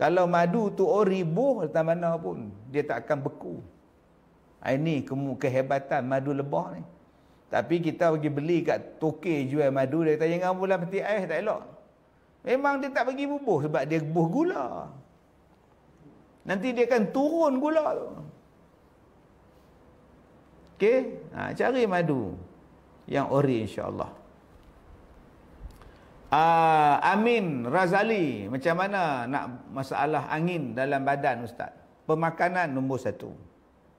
Kalau madu tu ori buh dalam mana pun dia tak akan beku. Ah, ini kehebatan madu lebah ni. Tapi kita pergi beli kat toke jual madu dia tanya dengan bulan peti air tak elok. Memang dia tak bagi bubuh sebab dia buh gula. Nanti dia akan turun gula tu. Okey, ha, cari madu yang ori insyaAllah. Uh, Amin Razali, macam mana nak masalah angin dalam badan Ustaz? Pemakanan nombor satu.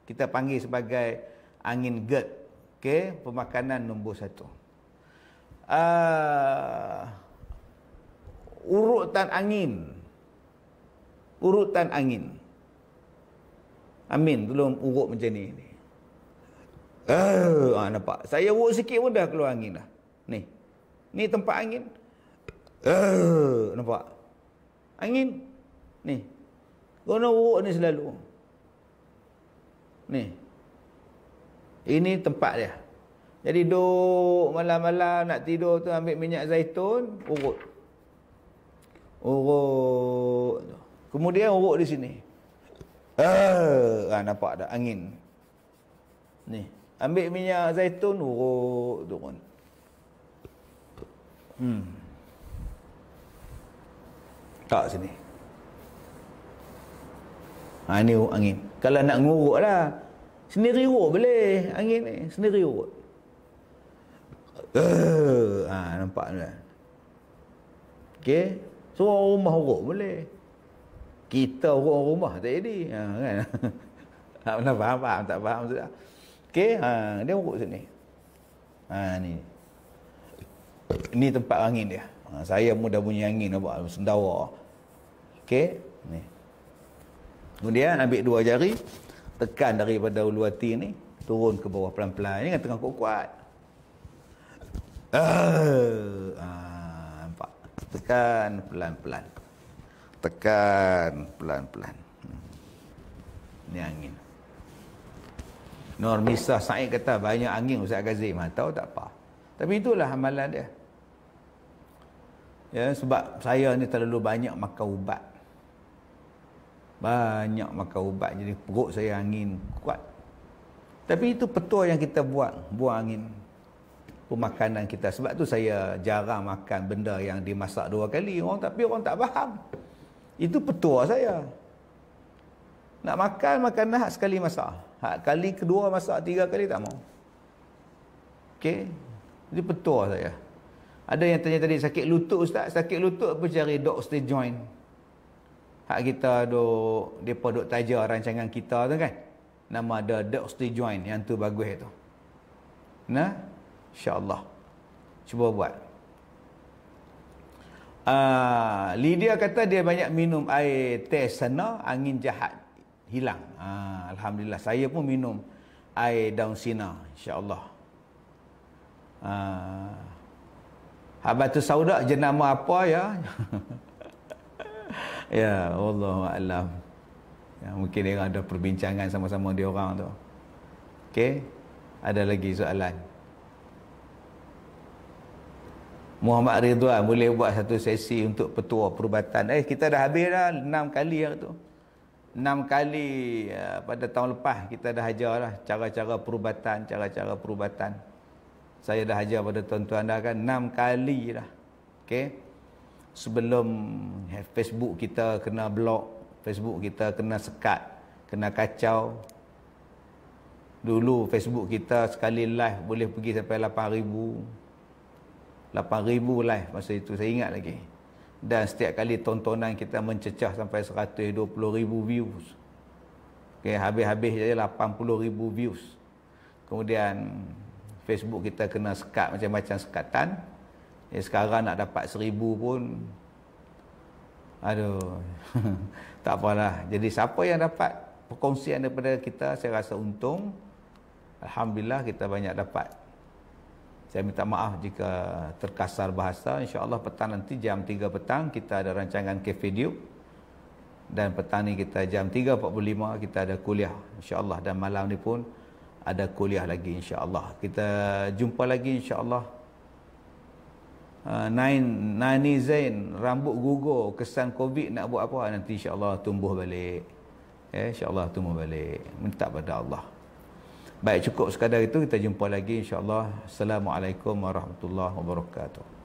Kita panggil sebagai angin GERD. Okay? Pemakanan nombor satu. Uh, urutan angin. Urutan angin. Amin, belum urut macam ni. Eh, ah, uh, nampak. Saya wuk sikit pun dah keluar angin dah. Ni. Ni tempat angin. eh, uh, nampak. Angin. Ni. Guna wuk ni selalu. Ni. Ini tempat dia. Jadi duk malam-malam nak tidur tu ambil minyak zaitun, urut. Urut. Kemudian urut di sini. Eh, ah, uh, nampak dah angin. Ni. Ambil minyak zaitun, urut turun. Hmm. Tak sini. Ha, ini angin. Kalau nak ngurut lah. Sendiri urut boleh angin ni. Sendiri urut. Uh, ha, nampak tu kan. Okay. So rumah urut boleh. Kita urut rumah tak jadi. Ha, kan? tak pernah faham, faham. Tak faham sudah. Okey, ha, dia urut sini. Ha, ni. Ni tempat angin dia. Ha, saya pun dah bunyi angin nampak sendawa. Okey, ni. Kemudian ambil dua jari tekan daripada ulu hati ni turun ke bawah pelan-pelan ni kan tengah kuat-kuat. Ah, ha, nampak. Tekan pelan-pelan. Tekan pelan-pelan. Hmm. Ni angin. Nur Misah Said kata banyak angin Ustaz Ghazim ha, tahu tak apa tapi itulah amalan dia ya sebab saya ni terlalu banyak makan ubat banyak makan ubat jadi perut saya angin kuat tapi itu petua yang kita buat buang angin pemakanan kita sebab tu saya jarang makan benda yang dimasak dua kali orang tapi orang tak faham itu petua saya nak makan makan nak sekali masak Hak kali kedua masak tiga kali tak mau. Okey. Jadi petua saya. Ada yang tanya tadi sakit lutut ustaz, sakit lutut apa cari stay join? Hak kita dok depa dok tajar rancangan kita tu kan. Nama ada dok stay join yang tu bagus tu. Nah, insya-Allah. Cuba buat. Uh, Lydia kata dia banyak minum air teh sana, angin jahat hilang. Ha, Alhamdulillah saya pun minum air daun sina insya-Allah. Ha. Ah, Habatus sauda jenama apa ya? ya, Allah alam. Ya, mungkin dia ada perbincangan sama-sama dia orang tu. Okey. Ada lagi soalan? Muhammad Ridwan boleh buat satu sesi untuk petua perubatan. Eh kita dah habis dah 6 kali hari tu enam kali eh, pada tahun lepas kita dah hajar lah cara-cara perubatan, cara-cara perubatan. Saya dah hajar pada tuan-tuan dah kan enam kali lah. Okay. Sebelum Facebook kita kena blok, Facebook kita kena sekat, kena kacau. Dulu Facebook kita sekali live boleh pergi sampai 8,000. 8,000 live masa itu saya ingat lagi dan setiap kali tontonan kita mencecah sampai 120 ribu views okay, habis-habis saja lah 80 ribu views kemudian Facebook kita kena sekat macam-macam sekatan eh, sekarang nak dapat seribu pun aduh tak apalah jadi siapa yang dapat perkongsian daripada kita saya rasa untung Alhamdulillah kita banyak dapat saya minta maaf jika terkasar bahasa. InsyaAllah petang nanti jam 3 petang kita ada rancangan Cafe Duke. Dan petang ni kita jam 3.45 kita ada kuliah insyaAllah. Dan malam ni pun ada kuliah lagi insyaAllah. Kita jumpa lagi insyaAllah. Uh, Nain, Nani Zain, rambut gugur, kesan COVID nak buat apa? Nanti insyaAllah tumbuh balik. Eh, InsyaAllah tumbuh balik. Minta pada Allah. Baik cukup sekadar itu kita jumpa lagi insya-Allah. Assalamualaikum warahmatullahi wabarakatuh.